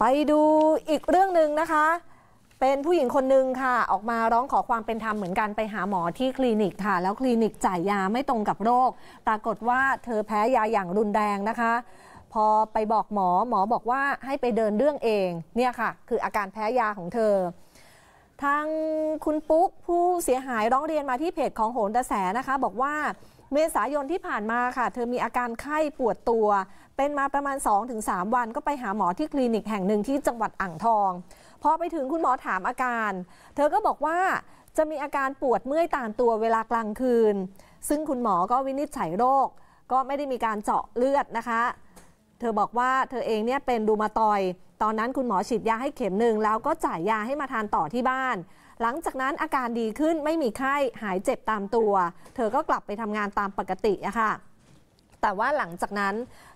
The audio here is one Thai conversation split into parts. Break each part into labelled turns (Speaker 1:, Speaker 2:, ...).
Speaker 1: ไปดูอีกเรื่องหนึ่งนะคะ เป็นผู้หญิงคนหนึ่งค่ะ ออกมาร้องขอความเป็นธรรมเหมือนกันไปหาหมอที่คลินิกค่ะ แล้วคลินิกจ่ายยาไม่ตรงกับโรคปรากฏว่าเธอแพ้ยาอย่างรุนแรงนะคะ พอไปบอกหมอหมอบอกว่าให้ไปเดินเรื่องเองเนี่ยค่ะ คืออาการแพ้ยาของเธอทางคุณปุ๊กผู้เสียหายร้องเรียนมาที่เพจของโหนกระแสนะคะบอกว่าเมษายนที่ผ่านมาค่ะ เธอมีอาการไข้ปวดตัว เป็นมาประมาณ 2-3 วันก็ไปหาหมอที่คลินิกแห่งหนึ่งที่จังหวัดอ่างทองพอไปถึงคุณหมอถามอาการ เธอก็บอกว่าจะมีอาการปวดเมื่อยตามตัวเวลากลางคืน ซึ่งคุณหมอก็วินิจฉัยโรคก็ไม่ได้มีการเจาะเลือดนะคะ เธอบอกว่าเธอเองเนี่ยเป็นดูมาตอยตอนนั้นคุณหมอฉีดยาให้เข็มหนึ่งแล้วก็จ่ายยาให้มาทานต่อที่บ้าน หลังจากนั้นอาการดีขึ้นไม่มีไข้หายเจ็บตามตัว เธอก็กลับไปทำงานตามปกติอะค่ะ แต่ว่าหลังจากนั้น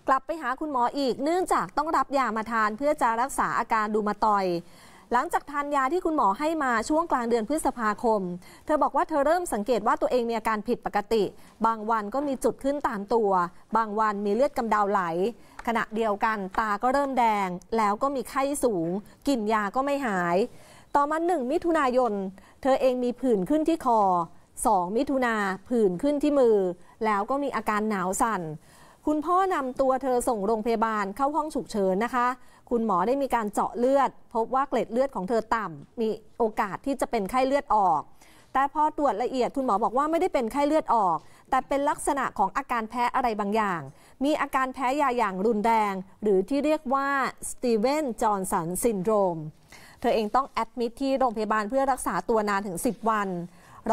Speaker 1: กลับไปหาคุณหมออีกเนื่องจากต้องรับยามาทานเพื่อจะรักษาอาการดูมาตอยหลังจากทานยาที่คุณหมอให้มาช่วงกลางเดือนพฤษภาคม เธอบอกว่าเธอเริ่มสังเกตว่าตัวเองมีอาการผิดปกติ บางวันก็มีจุดขึ้นตามตัว บางวันมีเลือดกำเดาไหล ขณะเดียวกันตาก็เริ่มแดงแล้วก็มีไข้สูง กินยาก็ไม่หาย ต่อมาหนึ่งมิถุนายน เธอเองมีผื่นขึ้นที่คอ2มิถุนาผื่นขึ้นที่มือ แล้วก็มีอาการหนาวสั่นคุณพ่อนำตัวเธอส่งโรงพยาบาลเข้าห้องฉุกเฉินนะคะ คุณหมอได้มีการเจาะเลือด พบว่าเกล็ดเลือดของเธอต่ำมีโอกาสที่จะเป็นไข้เลือดออก แต่พอตรวจละเอียดคุณหมอบอกว่าไม่ได้เป็นไข้เลือดออก แต่เป็นลักษณะของอาการแพ้อะไรบางอย่าง มีอาการแพ้ยาอย่างรุนแรงหรือที่เรียกว่าสตีเวนจอห์นสันซินโดรม เธอเองต้องแอดมิทที่โรงพยาบาลเพื่อรักษาตัวนานถึง10 วัน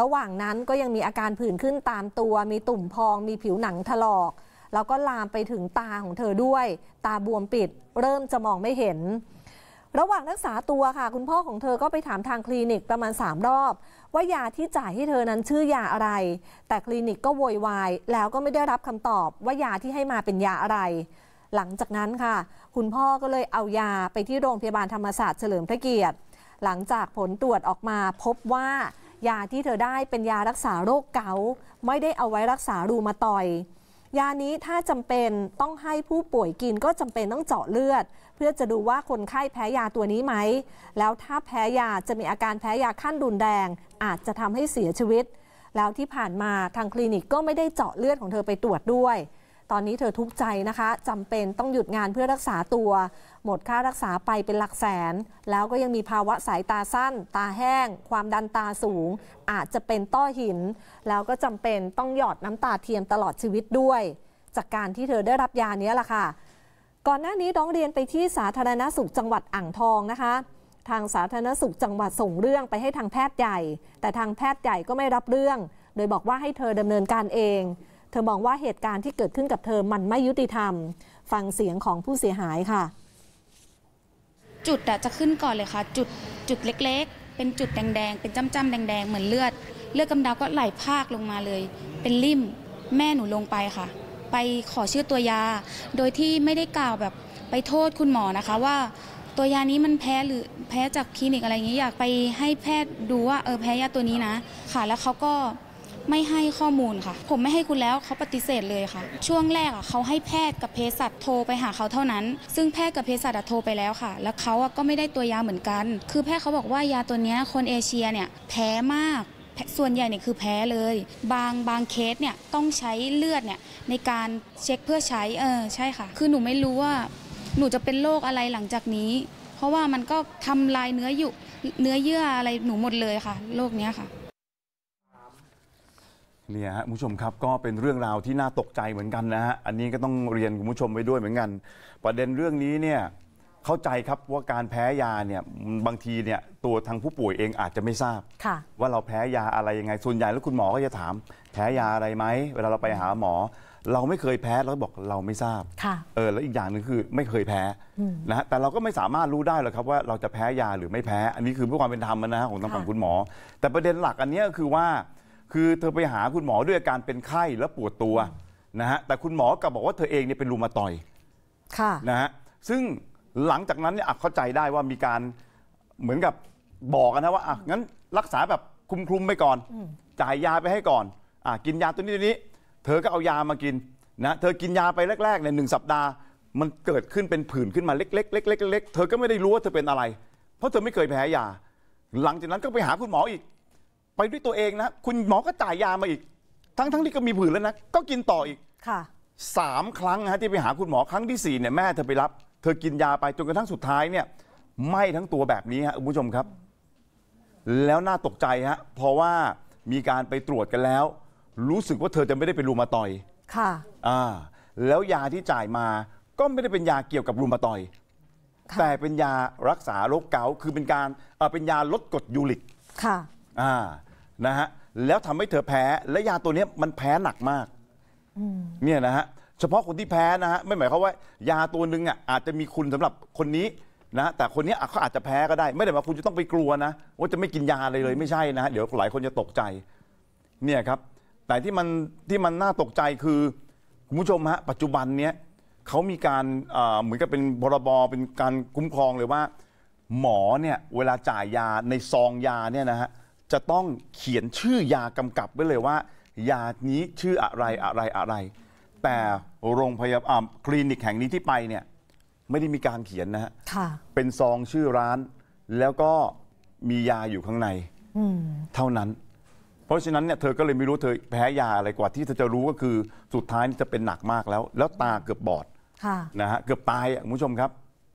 Speaker 1: ระหว่างนั้นก็ยังมีอาการผื่นขึ้นตามตัวมีตุ่มพองมีผิวหนังถลอกแล้วก็ลามไปถึงตาของเธอด้วย ตาบวมปิด เริ่มจะมองไม่เห็น ระหว่างรักษาตัวค่ะ คุณพ่อของเธอก็ไปถามทางคลินิกประมาณ 3 รอบ ว่ายาที่จ่ายให้เธอนั้นชื่อยาอะไร แต่คลินิกก็โวยวายแล้วก็ไม่ได้รับคำตอบ ว่ายาที่ให้มาเป็นยาอะไร หลังจากนั้นค่ะ คุณพ่อก็เลยเอายาไปที่โรงพยาบาลธรรมศาสตร์เฉลิมพระเกียรติ หลังจากผลตรวจออกมา พบว่า ยาที่เธอได้เป็นยารักษาโรคเกา ไม่ได้เอาไว้รักษารูมาตอยยานี้ถ้าจำเป็นต้องให้ผู้ป่วยกินก็จำเป็นต้องเจาะเลือด เพื่อจะดูว่าคนไข้แพ้ยาตัวนี้ไหม แล้วถ้าแพ้ยาจะมีอาการแพ้ยาขั้นรุนแรงอาจจะทำให้เสียชีวิต แล้วที่ผ่านมาทางคลินิกก็ไม่ได้เจาะเลือดของเธอไปตรวจด้วยตอนนี้เธอทุกข์ใจนะคะจำเป็นต้องหยุดงานเพื่อรักษาตัว หมดค่ารักษาไปเป็นหลักแสน แล้วก็ยังมีภาวะสายตาสั้น ตาแห้ง ความดันตาสูง อาจจะเป็นต้อหิน แล้วก็จำเป็นต้องหยอดน้ำตาเทียมตลอดชีวิตด้วย จากการที่เธอได้รับยานี้แหละค่ะ ก่อนหน้านี้ร้องเรียนไปที่สาธารณสุขจังหวัดอ่างทองนะคะ ทางสาธารณสุขจังหวัดส่งเรื่องไปให้ทางแพทย์ใหญ่ แต่ทางแพทย์ใหญ่ก็ไม่รับเรื่อง โดยบอกว่าให้เธอดำเนินการเองเธอบอกว่าเหตุการณ์ที่เกิดขึ้นกับเธอมันไม่ยุติธรรม ฟังเสียงของผู้เสียหายค่ะ
Speaker 2: จุดจะขึ้นก่อนเลยค่ะ จุดจุดเล็ก ๆ เป็นจุดแดงๆ เป็นจ้ำๆแดง ๆ เหมือนเลือด เลือดกำเดาก็ไหลภาคลงมาเลย เป็นริ่มแม่หนูลงไปค่ะ ไปขอชื่อตัวยา โดยที่ไม่ได้กล่าวแบบไปโทษคุณหมอนะคะ ว่าตัวยานี้มันแพ้หรือแพ้จากคลินิกอะไรอย่างนี้อยากไปให้แพทย์ดูว่าเออแพ้ยาตัวนี้นะ ค่ะ แล้วเขาก็ไม่ให้ข้อมูลค่ะ ผมไม่ให้คุณแล้วเขาปฏิเสธเลยค่ะ ช่วงแรกอ่ะเขาให้แพทย์กับเภสัชโทรไปหาเขาเท่านั้น ซึ่งแพทย์กับเภสัชโทรไปแล้วค่ะ แล้วเขาอ่ะก็ไม่ได้ตัวยาเหมือนกัน คือแพทย์เขาบอกว่ายาตัวนี้คนเอเชียเนี่ยแพ้มากส่วนใหญ่เนี่ยคือแพ้เลย บางบางเคสเนี่ยต้องใช้เลือดเนี่ยในการเช็คเพื่อใช้เออใช่ค่ะ คือหนูไม่รู้ว่า หนูจะเป็นโรคอะไรหลังจากนี้ เพราะว่ามันก็ทำลายเนื้ออยู่ เนื้อเยื่ออะไรหนูหมดเลยค่ะโรคเนี้ยค่ะ
Speaker 3: เนี่ยฮะคุณผู้ชมครับก็เป็นเรื่องราวที่น่าตกใจเหมือนกันนะฮะอันนี้ก็ต้องเรียนคุณผู้ชมไว้ด้วยเหมือนกัน ประเด็นเรื่องนี้เนี่ยเข้าใจครับว่าการแพ้ยาเนี่ยบางทีเนี่ยตัวทางผู้ป่วยเองอาจจะไม่ทราบ ว่าเราแพ้ยาอะไรยังไง ส่วนใหญ่แล้วคุณหมอก็จะถาม แพ้ยาอะไรไหม เวลาเราไปหาหมอ เราไม่เคยแพ้เราวบอกเราไม่ทราบเออแล้วอีกอย่างหนึ่งคือไม่เคยแพ้นะแต่เราก็ไม่สามารถรู้ได้หรอกครับ ว่าเราจะแพ้ยาหรือไม่แพ้ อันนี้คือเพื่อความเป็นธรรมนะฮะของทางฝั่งคุณหมอ แต่ประเด็นหลักอันนี้ก็คือว่าคือเธอไปหาคุณหมอด้วยอาการเป็นไข้และปวดตัวนะฮะแต่คุณหมอกลับบอกว่าเธอเองเนี่ยเป็นรูมาตอย์ค่ะนะฮะซึ่งหลังจากนั้นเนี่ยอ่ะเข้าใจได้ว่ามีการเหมือนกับบอกกันนะว่าอ่ะงั้นรักษาแบบคุมคลุมไปก่อนจ่ายยาไปให้ก่อนอ่ะกินยาตัวนี้ตัวนี้ เธอก็เอายามากินนะเธอกินยาไปแรกๆ ในยหนึ่งสัปดาห์ มันเกิดขึ้นเป็นผื่นขึ้นมาเล็กๆเล็กๆเล็กๆเธอก็ไม่ได้รู้ว่าเธอเป็นอะไร เพราะเธอไม่เคยแพ้ยา หลังจากนั้นก็ไปหาคุณหมออีกไปด้วยตัวเองนะคุณหมอก็จ่ายยามาอีก ทั้งทั้งที่ก็มีผื่นแล้วนะก็กินต่ออีกค่ะสามครั้งนะที่ไปหาคุณหมอครั้งที่สี่เนี่ยแม่เธอไปรับ เธอกินยาไปจนกระทั่งสุดท้ายเนี่ยไหม้ทั้งตัวแบบนี้ฮะคุณผู้ชมครับ แล้วน่าตกใจฮะ เพราะว่ามีการไปตรวจกันแล้ว รู้สึกว่าเธอจะไม่ได้เป็นรูมาตอยค่ะอ่าแล้วยาที่จ่ายมา ก็ไม่ได้เป็นยาเกี่ยวกับรูมาตอยแต่เป็นยารักษาโรคเกาต์คือเป็นการเป็นยาลดกรดยูริก ค่ะอ่า นะฮะ แล้วทำให้เธอแพ้ และยาตัวนี้มันแพ้หนักมากเนี่ยนะฮะ เฉพาะคนที่แพ้นะฮะ ไม่หมายความว่ายาตัวหนึ่งอ่ะอาจจะมีคุณสำหรับคนนี้นะ แต่คนนี้เขาอาจจะแพ้ก็ได้ ไม่ได้ว่าคุณจะต้องไปกลัวนะว่าจะไม่กินยาเลยเลยไม่ใช่นะฮะ เดี๋ยวหลายคนจะตกใจ เนี่ยครับ แต่ที่มันที่มันน่าตกใจคือคุณผู้ชมฮะปัจจุบันเนี้ยเขามีการเเหมือนกับเป็นบรบเป็นการคุ้มครองเลยว่า หมอเนี่ย เวลาจ่ายยาในซองยาเนี่ยนะฮะจะต้องเขียนชื่อยากำกับไว้เลยว่า ยานี้ชื่ออะไรอะไรอะไร แต่โรงพยาบาลคลินิกแห่งนี้ที่ไปเนี่ย ไม่ได้มีการเขียนนะฮะเป็นซอง ชื่อร้าน แล้วก็มียาอยู่ข้างในเท่านั้น เพราะฉะนั้นเนี่ยเธอก็เลยไม่รู้เธอแพ้ยาอะไรกว่าที่เธอจะรู้ก็คือ สุดท้ายนี่จะเป็นหนักมากแล้ว แล้วตาเกือบบอดนะฮะเกือบตายอ่ะคุณผู้ชมครับ